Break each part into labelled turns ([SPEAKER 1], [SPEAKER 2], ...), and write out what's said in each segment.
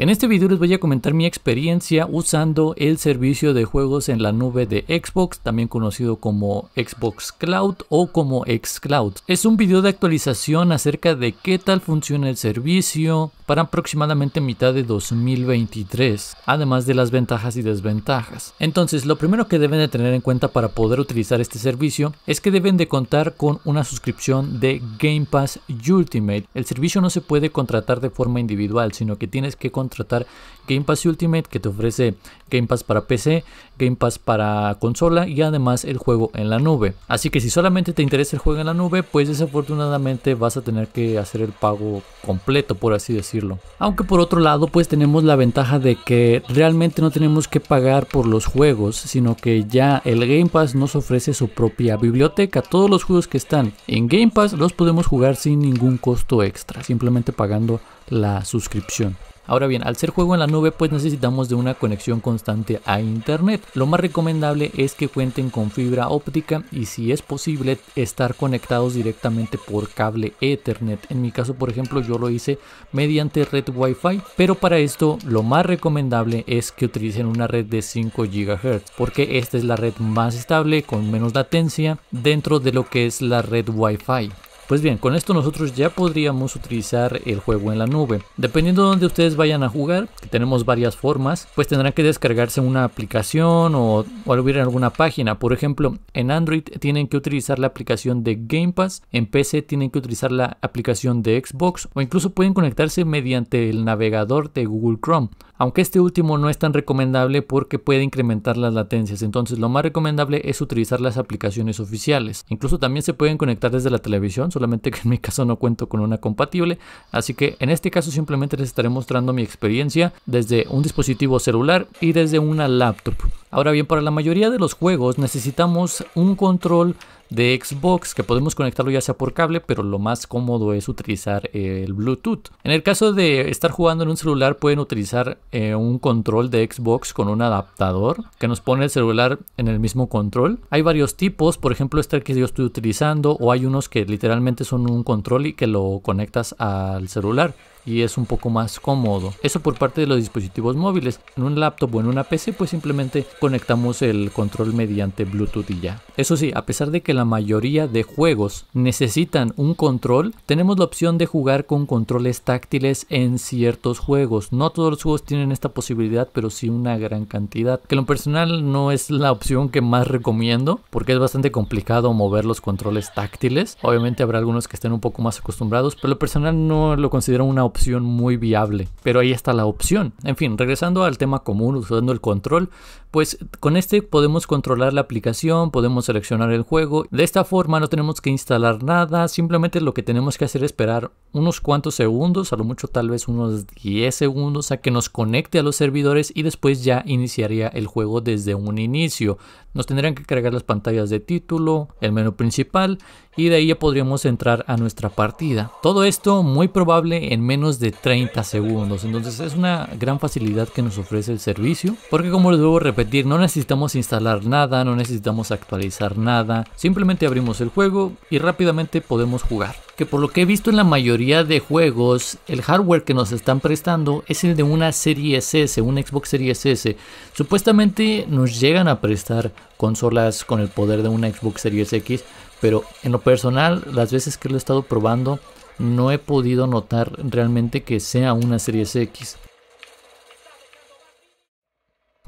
[SPEAKER 1] En este video les voy a comentar mi experiencia usando el servicio de juegos en la nube de Xbox, también conocido como Xbox Cloud o como Xcloud. Es un video de actualización acerca de qué tal funciona el servicio, para aproximadamente mitad de 2023, además de las ventajas y desventajas. Entonces, lo primero que deben de tener en cuenta para poder utilizar este servicio es que deben de contar con una suscripción de Game Pass Ultimate. El servicio no se puede contratar de forma individual, sino que tienes que contratar Game Pass Ultimate que te ofrece Game Pass para PC, Game Pass para consola y además el juego en la nube. Así que si solamente te interesa el juego en la nube, pues desafortunadamente vas a tener que hacer el pago completo, por así decirlo aunque por otro lado, pues tenemos la ventaja de que realmente no tenemos que pagar por los juegos, sino que ya el Game Pass nos ofrece su propia biblioteca. Todos los juegos que están en Game Pass los podemos jugar sin ningún costo extra, simplemente pagando la suscripción. Ahora bien, al ser juego en la nube, pues necesitamos de una conexión constante a internet. Lo más recomendable es que cuenten con fibra óptica y si es posible estar conectados directamente por cable Ethernet. En mi caso, por ejemplo, yo lo hice mediante red Wi-Fi, pero para esto lo más recomendable es que utilicen una red de 5 GHz, porque esta es la red más estable con menos latencia dentro de lo que es la red Wi-Fi. Pues bien, con esto nosotros ya podríamos utilizar el juego en la nube. Dependiendo de donde ustedes vayan a jugar, que tenemos varias formas, pues tendrán que descargarse una aplicación o, o en alguna página. Por ejemplo, en Android tienen que utilizar la aplicación de Game Pass, en PC tienen que utilizar la aplicación de Xbox o incluso pueden conectarse mediante el navegador de Google Chrome. Aunque este último no es tan recomendable porque puede incrementar las latencias, entonces lo más recomendable es utilizar las aplicaciones oficiales. Incluso también se pueden conectar desde la televisión, solamente que en mi caso no cuento con una compatible, así que en este caso simplemente les estaré mostrando mi experiencia desde un dispositivo celular y desde una laptop. Ahora bien, para la mayoría de los juegos necesitamos un control de Xbox que podemos conectarlo ya sea por cable, pero lo más cómodo es utilizar el Bluetooth. En el caso de estar jugando en un celular pueden utilizar eh, un control de Xbox con un adaptador que nos pone el celular en el mismo control. Hay varios tipos, por ejemplo este que yo estoy utilizando o hay unos que literalmente son un control y que lo conectas al celular y es un poco más cómodo. Eso por parte de los dispositivos móviles. En un laptop o en una PC pues simplemente conectamos el control mediante Bluetooth y ya. Eso sí, a pesar de que la mayoría de juegos necesitan un control, tenemos la opción de jugar con controles táctiles en ciertos juegos. No todos los juegos tienen esta posibilidad, pero sí una gran cantidad. Que lo personal no es la opción que más recomiendo porque es bastante complicado mover los controles táctiles. Obviamente habrá algunos que estén un poco más acostumbrados, pero lo personal no lo considero una opción muy viable, pero ahí está la opción. En fin, regresando al tema común, usando el control, pues con este podemos controlar la aplicación, podemos seleccionar el juego. De esta forma no tenemos que instalar nada, simplemente lo que tenemos que hacer es esperar unos cuantos segundos, a lo mucho tal vez unos 10 segundos a que nos conecte a los servidores y después ya iniciaría el juego desde un inicio. Nos tendrían que cargar las pantallas de título, el menú principal y de ahí ya podríamos entrar a nuestra partida. Todo esto muy probable en menos de 30 segundos. Entonces es una gran facilidad que nos ofrece el servicio. Porque como les debo repetir, no necesitamos instalar nada, no necesitamos actualizar nada. Simplemente abrimos el juego y rápidamente podemos jugar. Que por lo que he visto en la mayoría de juegos, el hardware que nos están prestando es el de una serie S, una Xbox Series S. Supuestamente nos llegan a prestar consolas con el poder de una Xbox Series X, pero en lo personal, las veces que lo he estado probando, no he podido notar realmente que sea una serie X.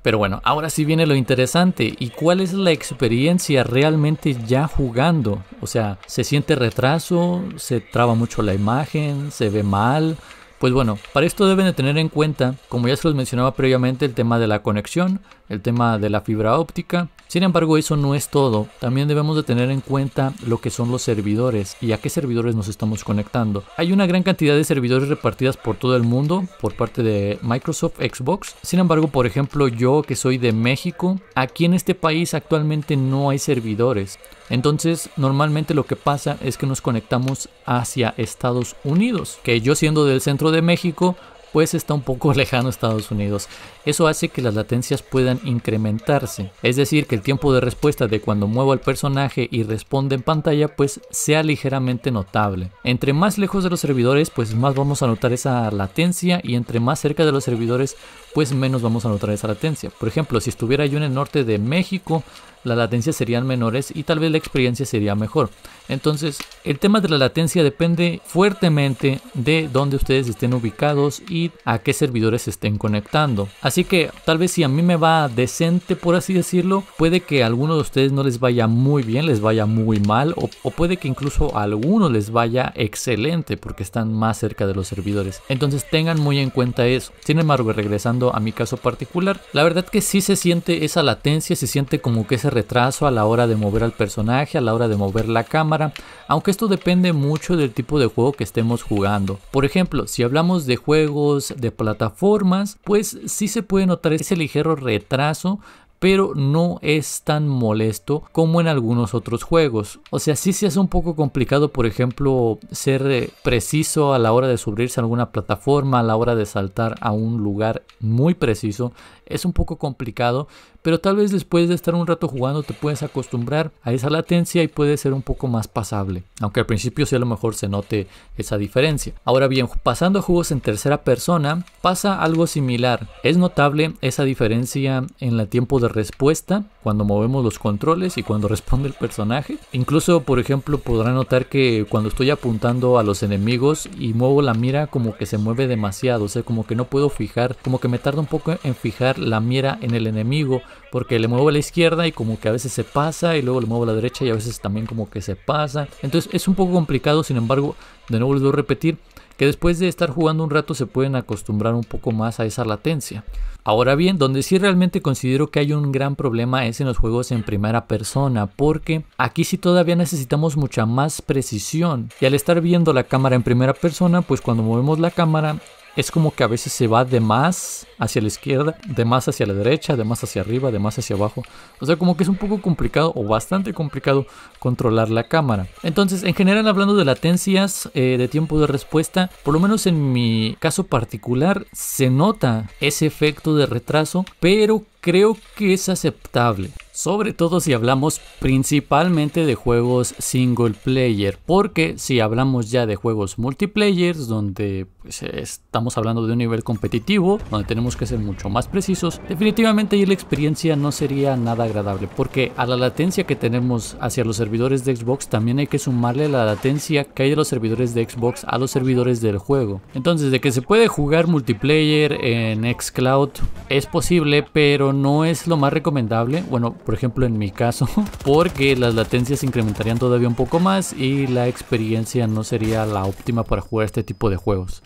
[SPEAKER 1] Pero bueno, ahora sí viene lo interesante. ¿Y cuál es la experiencia realmente ya jugando? O sea, ¿se siente retraso? ¿Se traba mucho la imagen? ¿Se ve mal? Pues bueno, para esto deben de tener en cuenta, como ya se los mencionaba previamente, el tema de la conexión, el tema de la fibra óptica. Sin embargo, eso no es todo. También debemos de tener en cuenta lo que son los servidores y a qué servidores nos estamos conectando. Hay una gran cantidad de servidores repartidas por todo el mundo por parte de Microsoft Xbox. Sin embargo, por ejemplo, yo que soy de México, aquí en este país actualmente no hay servidores. Entonces, normalmente lo que pasa es que nos conectamos hacia Estados Unidos, que yo siendo del centro de México, pues está un poco lejano Estados Unidos. Eso hace que las latencias puedan incrementarse, es decir, que el tiempo de respuesta de cuando muevo al personaje y responde en pantalla pues sea ligeramente notable. Entre más lejos de los servidores pues más vamos a notar esa latencia y entre más cerca de los servidores pues menos vamos a notar esa latencia. Por ejemplo, si estuviera yo en el norte de México, las latencias serían menores y tal vez la experiencia sería mejor. Entonces, el tema de la latencia depende fuertemente de dónde ustedes estén ubicados y a qué servidores se estén conectando. Así que tal vez si a mí me va decente, por así decirlo, puede que a alguno de ustedes no les vaya muy bien, les vaya muy mal, o, puede que incluso a alguno les vaya excelente porque están más cerca de los servidores. Entonces tengan muy en cuenta eso. Sin embargo, regresando a mi caso particular, la verdad que sí se siente esa latencia, se siente como que ese retraso a la hora de mover al personaje, a la hora de mover la cámara, aunque esto depende mucho del tipo de juego que estemos jugando. Por ejemplo, si hablamos de juegos de plataformas, pues sí se puede notar ese ligero retraso pero no es tan molesto como en algunos otros juegos. O sea, sí se hace un poco complicado, por ejemplo, ser eh, preciso a la hora de subirse a alguna plataforma, a la hora de saltar a un lugar muy preciso. Es un poco complicado, pero tal vez después de estar un rato jugando te puedes acostumbrar a esa latencia y puede ser un poco más pasable, aunque al principio sí a lo mejor se note esa diferencia. Ahora bien, pasando a juegos en tercera persona, pasa algo similar. Es notable esa diferencia en el tiempo de respuesta cuando movemos los controles y cuando responde el personaje. Incluso, por ejemplo, podrán notar que cuando estoy apuntando a los enemigos y muevo la mira como que se mueve demasiado, o sea, como que no puedo fijar, como que me tarda un poco en fijar la mira en el enemigo porque le muevo a la izquierda y como que a veces se pasa y luego le muevo a la derecha y a veces también como que se pasa. Entonces es un poco complicado, sin embargo, de nuevo les voy a repetir que después de estar jugando un rato se pueden acostumbrar un poco más a esa latencia. Ahora bien, donde sí realmente considero que hay un gran problema es en los juegos en primera persona, porque aquí sí todavía necesitamos mucha más precisión. Y al estar viendo la cámara en primera persona, pues cuando movemos la cámara es como que a veces se va de más hacia la izquierda, de más hacia la derecha, de más hacia arriba, de más hacia abajo. O sea, como que es un poco complicado o bastante complicado controlar la cámara. Entonces, en general, hablando de latencias, eh, de tiempo de respuesta, por lo menos en mi caso particular, se nota ese efecto de retraso, pero creo que es aceptable. Sobre todo si hablamos principalmente de juegos single player, porque si hablamos ya de juegos multiplayer, donde pues, estamos hablando de un nivel competitivo, donde tenemos que ser mucho más precisos, definitivamente ahí la experiencia no sería nada agradable, porque a la latencia que tenemos hacia los servidores de Xbox también hay que sumarle la latencia que hay de los servidores de Xbox a los servidores del juego. Entonces, de que se puede jugar multiplayer en Xcloud es posible, pero no es lo más recomendable. Bueno, por ejemplo en mi caso, porque las latencias se incrementarían todavía un poco más y la experiencia no sería la óptima para jugar este tipo de juegos.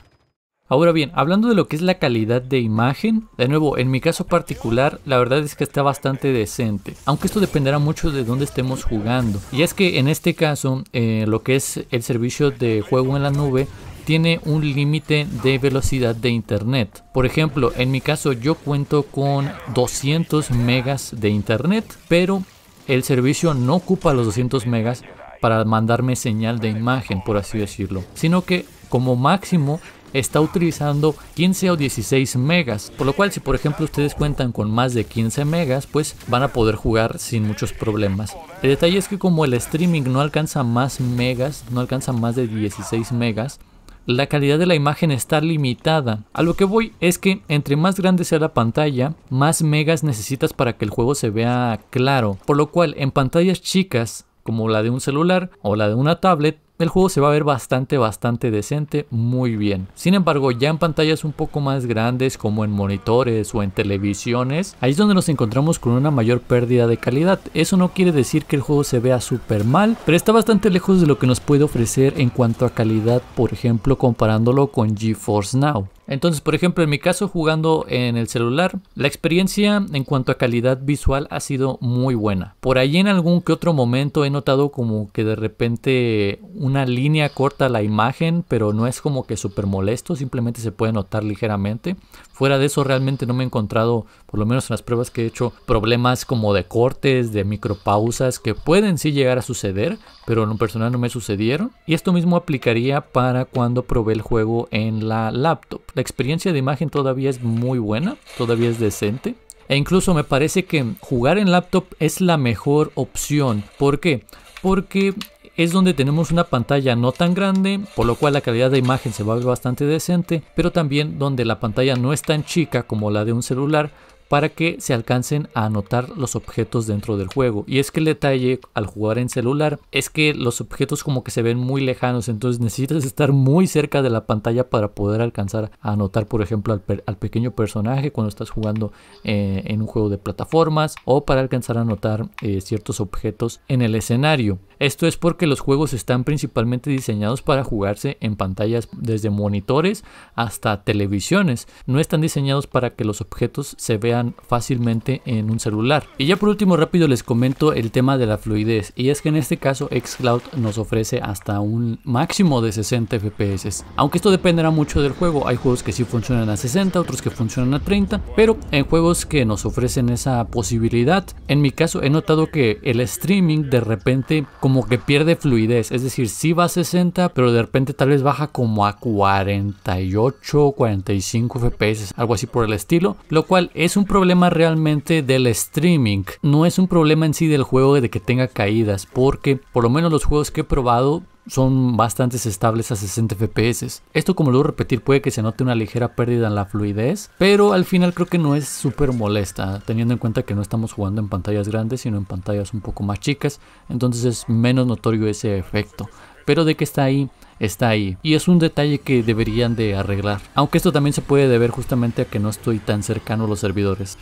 [SPEAKER 1] Ahora bien, hablando de lo que es la calidad de imagen, de nuevo, en mi caso particular, la verdad es que está bastante decente, aunque esto dependerá mucho de dónde estemos jugando. Y es que en este caso, eh, lo que es el servicio de juego en la nube tiene un límite de velocidad de internet. Por ejemplo, en mi caso yo cuento con 200 megas de internet, pero el servicio no ocupa los 200 megas para mandarme señal de imagen, por así decirlo, sino que como máximo está utilizando 15 o 16 megas, por lo cual si por ejemplo ustedes cuentan con más de 15 megas, pues van a poder jugar sin muchos problemas. El detalle es que como el streaming no alcanza más megas, no alcanza más de 16 megas, la calidad de la imagen está limitada. A lo que voy es que entre más grande sea la pantalla, más megas necesitas para que el juego se vea claro. Por lo cual en pantallas chicas, como la de un celular o la de una tablet, el juego se va a ver bastante, bastante decente, muy bien. Sin embargo, ya en pantallas un poco más grandes como en monitores o en televisiones, ahí es donde nos encontramos con una mayor pérdida de calidad. Eso no quiere decir que el juego se vea súper mal, pero está bastante lejos de lo que nos puede ofrecer en cuanto a calidad, por ejemplo, comparándolo con GeForce Now. Entonces, por ejemplo, en mi caso jugando en el celular, la experiencia en cuanto a calidad visual ha sido muy buena. Por ahí en algún que otro momento he notado como que de repente una línea corta la imagen, pero no es como que súper molesto, simplemente se puede notar ligeramente. Fuera de eso realmente no me he encontrado, por lo menos en las pruebas que he hecho, problemas como de cortes, de micropausas, que pueden sí llegar a suceder, pero en lo personal no me sucedieron. Y esto mismo aplicaría para cuando probé el juego en la laptop. La experiencia de imagen todavía es muy buena, todavía es decente. E incluso me parece que jugar en laptop es la mejor opción. ¿Por qué? Porque es donde tenemos una pantalla no tan grande, por lo cual la calidad de imagen se va a ver bastante decente, pero también donde la pantalla no es tan chica como la de un celular, para que se alcancen a anotar los objetos dentro del juego. Y es que el detalle al jugar en celular es que los objetos como que se ven muy lejanos, entonces necesitas estar muy cerca de la pantalla para poder alcanzar a anotar, por ejemplo, al, pequeño personaje cuando estás jugando eh, en un juego de plataformas o para alcanzar a anotar eh, ciertos objetos en el escenario. Esto es porque los juegos están principalmente diseñados para jugarse en pantallas desde monitores hasta televisiones. No están diseñados para que los objetos se vean fácilmente en un celular. Y ya por último rápido les comento el tema de la fluidez y es que en este caso xCloud nos ofrece hasta un máximo de 60 FPS. Aunque esto dependerá mucho del juego, hay juegos que sí funcionan a 60, otros que funcionan a 30, pero en juegos que nos ofrecen esa posibilidad, en mi caso he notado que el streaming de repente como que pierde fluidez, es decir, si va a 60, pero de repente tal vez baja como a 48, 45 FPS, algo así por el estilo, lo cual es un problema realmente del streaming, no es un problema en sí del juego de que tenga caídas, porque por lo menos los juegos que he probado son bastante estables a 60 FPS. Esto como lo voy a repetir puede que se note una ligera pérdida en la fluidez, pero al final creo que no es súper molesta, teniendo en cuenta que no estamos jugando en pantallas grandes, sino en pantallas un poco más chicas, entonces es menos notorio ese efecto pero de que está ahí, está ahí. Y es un detalle que deberían de arreglar. Aunque esto también se puede deber justamente a que no estoy tan cercano a los servidores.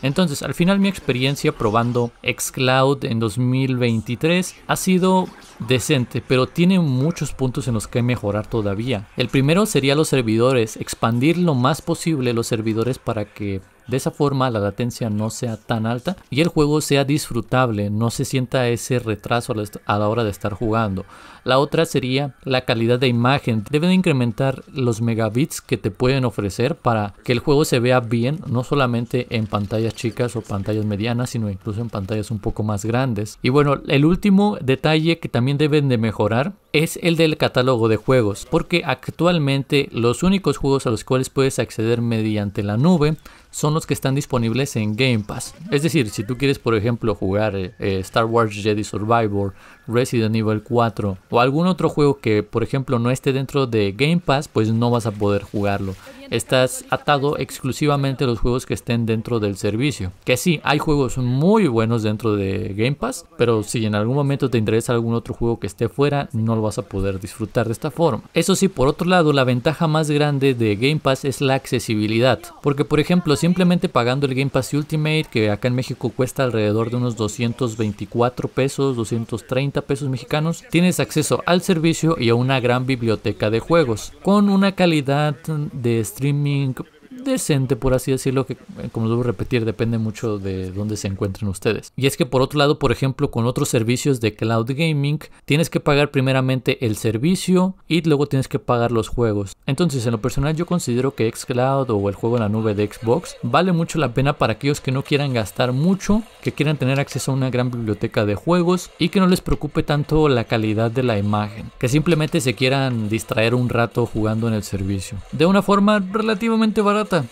[SPEAKER 1] Entonces, al final mi experiencia probando xCloud en 2023 ha sido decente, pero tiene muchos puntos en los que mejorar todavía. El primero sería los servidores, expandir lo más posible los servidores para que de esa forma la latencia no sea tan alta y el juego sea disfrutable, no se sienta ese retraso a la hora de estar jugando. La otra sería la calidad de imagen. Deben incrementar los megabits que te pueden ofrecer para que el juego se vea bien, no solamente en pantallas chicas o pantallas medianas, sino incluso en pantallas un poco más grandes. Y bueno, el último detalle que también deben de mejorar es el del catálogo de juegos, porque actualmente los únicos juegos a los cuales puedes acceder mediante la nube son los que están disponibles en Game Pass. Es decir, si tú quieres, por ejemplo, jugar eh, eh, Star Wars Jedi Survivor, Resident Evil 4 o algún otro juego que por ejemplo no esté dentro de Game Pass, pues no vas a poder jugarlo. Estás atado exclusivamente a los juegos que estén dentro del servicio. Que sí, hay juegos muy buenos dentro de Game Pass, pero si en algún momento te interesa algún otro juego que esté fuera, no lo vas a poder disfrutar de esta forma. Eso sí, por otro lado, la ventaja más grande de Game Pass es la accesibilidad. Porque por ejemplo, simplemente pagando el Game Pass Ultimate, que acá en México cuesta alrededor de unos 224 pesos, 230 pesos mexicanos, tienes acceso al servicio y a una gran biblioteca de juegos, con una calidad de streaming decente, por así decirlo, que eh, como debo repetir, depende mucho de dónde se encuentren ustedes. Y es que por otro lado, por ejemplo, con otros servicios de cloud gaming, tienes que pagar primeramente el servicio y luego tienes que pagar los juegos. Entonces, en lo personal yo considero que Xcloud o el juego en la nube de Xbox vale mucho la pena para aquellos que no quieran gastar mucho, que quieran tener acceso a una gran biblioteca de juegos y que no les preocupe tanto la calidad de la imagen, que simplemente se quieran distraer un rato jugando en el servicio. De una forma relativamente barata что-то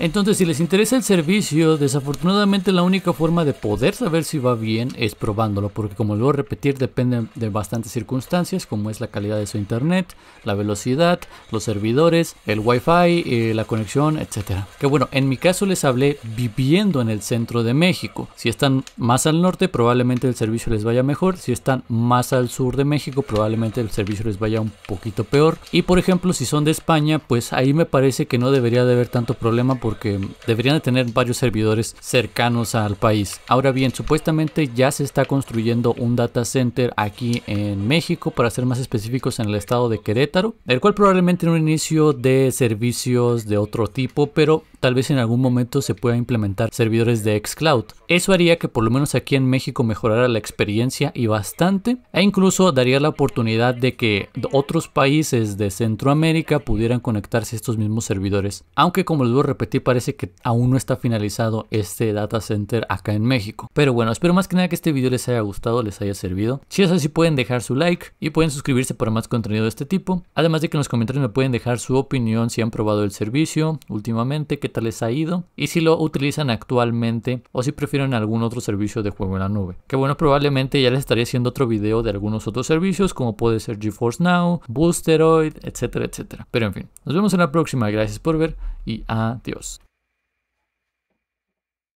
[SPEAKER 1] Entonces, si les interesa el servicio, desafortunadamente la única forma de poder saber si va bien es probándolo, porque como lo voy a repetir, depende de bastantes circunstancias, como es la calidad de su internet, la velocidad, los servidores, el wifi, eh, la conexión, etc. Que bueno, en mi caso les hablé viviendo en el centro de México. Si están más al norte, probablemente el servicio les vaya mejor. Si están más al sur de México, probablemente el servicio les vaya un poquito peor. Y por ejemplo, si son de España, pues ahí me parece que no debería de haber tanto problema porque deberían de tener varios servidores cercanos al país. Ahora bien, supuestamente ya se está construyendo un data center aquí en México, para ser más específicos en el estado de Querétaro, el cual probablemente en un inicio de servicios de otro tipo, pero tal vez en algún momento se pueda implementar servidores de xCloud. Eso haría que por lo menos aquí en México mejorara la experiencia y bastante, e incluso daría la oportunidad de que otros países de Centroamérica pudieran conectarse a estos mismos servidores. Aunque como les voy a repetir, parece que aún no está finalizado este data center acá en México. Pero bueno, espero más que nada que este video les haya gustado, les haya servido. Si es así pueden dejar su like y pueden suscribirse para más contenido de este tipo. Además de que en los comentarios me pueden dejar su opinión si han probado el servicio últimamente, qué tal les ha ido y si lo utilizan actualmente o si prefieren algún otro servicio de juego en la nube. Que bueno, probablemente ya les estaría haciendo otro video de algunos otros servicios como puede ser GeForce Now, Boosteroid, etcétera, etcétera. Pero en fin, nos vemos en la próxima. Gracias por ver y adiós.